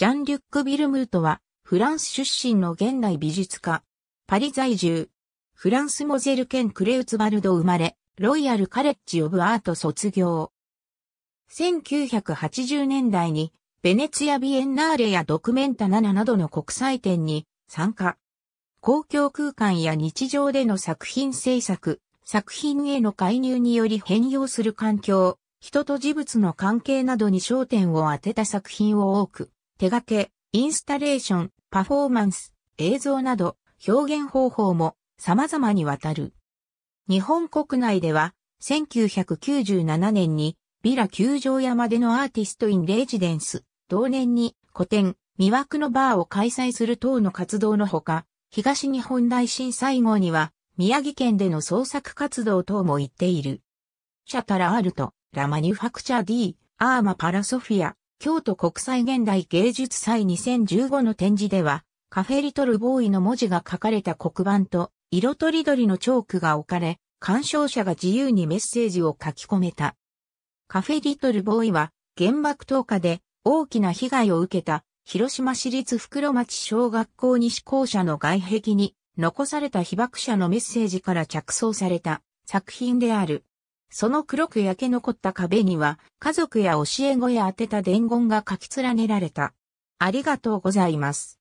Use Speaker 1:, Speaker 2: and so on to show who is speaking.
Speaker 1: ジャン・リュック・ビルムートは、フランス出身の現代美術家。パリ在住。フランスモゼル県クレウツバルド生まれ、ロイヤル・カレッジ・オブ・アート卒業。1980年代に、ベネツィア・ビエンナーレやドクメンタ7などの国際展に参加。公共空間や日常での作品制作、作品への介入により変容する環境、人と事物の関係などに焦点を当てた作品を多く手掛け、インスタレーション、パフォーマンス、映像など表現方法も様々にわたる。日本国内では1997年にビラ球場山でのアーティストインレジデンス、同年に古典、魅惑のバーを開催する等の活動のほか、東日本大震災後には宮城県での創作活動等も行っている。シャタラアルト、ラマニュファクチャー D、アーマパラソフィア、京都国際現代芸術祭2015の展示では、カフェリトルボーイの文字が書かれた黒板と、色とりどりのチョークが置かれ、鑑賞者が自由にメッセージを書き込めた。カフェリトルボーイは、原爆投下で大きな被害を受けた、広島市立袋町小学校西校舎の外壁に、残された被爆者のメッセージから着想された作品である。その黒く焼け残った壁には、家族や教え子へ宛てた伝言が書き連ねられた。ありがとうございます。